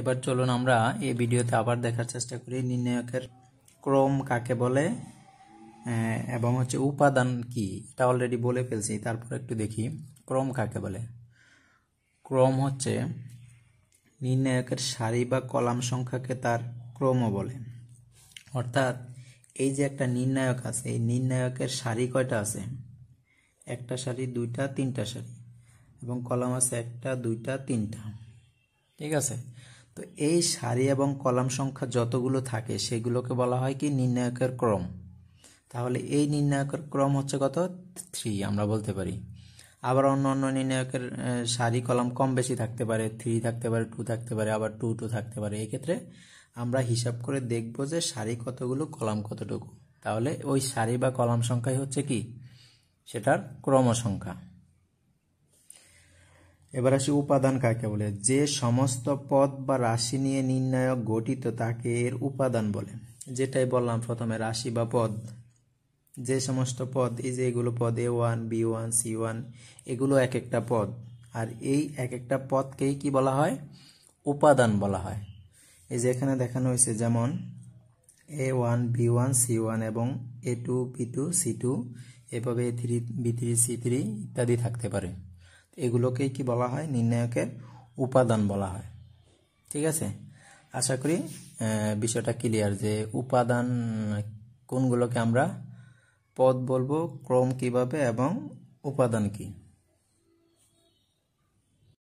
এবার চলুন আমরা এই ভিডিওতে আবার দেখার চেষ্টা করি নির্ণায়কের ক্রম কাকে বলে এবং হচ্ছে উপাদান কি এটা অলরেডি বলে ফেলছি তারপর একটু দেখি ক্রম কাকে বলে ক্রম হচ্ছে নির্ণায়কের সারি বা কলাম সংখ্যাকে তার ক্রমও বলে অর্থাৎ এই যে একটা নির্ণায়ক আছে এই নির্ণায়কের সারি কয়টা আছে একটা সারি দুইটা তিনটা সারি এবং কলাম আছে একটা দুইটা তিনটা ঠিক আছে তো এই সারি এবং কলাম সংখ্যা যতগুলো থাকে সেগুলোকে বলা হয় কি নির্ণায়কের ক্রম তাহলে এই নির্ণায়কের ক্রম হচ্ছে কত থ্রি আমরা বলতে পারি আবার অন্য অন্য নির্ণায়কের সারি কলাম কম বেশি থাকতে পারে থ্রি থাকতে পারে টু থাকতে পারে আবার টু টু থাকতে পারে এক্ষেত্রে আমরা হিসাব করে দেখব যে সারি কতগুলো কলাম কতটুকু তাহলে ওই সারি বা কলাম সংখ্যাই হচ্ছে কি সেটার ক্রম সংখ্যা এবার আসি উপাদান কাকে বলে যে সমস্ত পদ বা রাশি নিয়ে নির্ণায়ক গঠিত তাকে এর উপাদান বলে যেটাই বললাম প্রথমে রাশি বা পদ যে সমস্ত পদ এই যে এগুলো পদ a one b one c one এগুলো এক একটা পদ আর এই এক একটা পদকেই কি বলা হয় উপাদান বলা হয় এই যে এখানে দেখানো হয়েছে যেমন a one b one c one এবং a two b two c two এভাবে a three b three c three ইত্যাদি থাকতে পারে এগুলোকেই কি বলা হয় নির্ণায়কের উপাদান বলা হয় ঠিক আছে আশা করি বিষয়টা ক্লিয়ার যে উপাদান কোনগুলোকে আমরা পদ বলবো ক্রম কিভাবে এবং উপাদান কী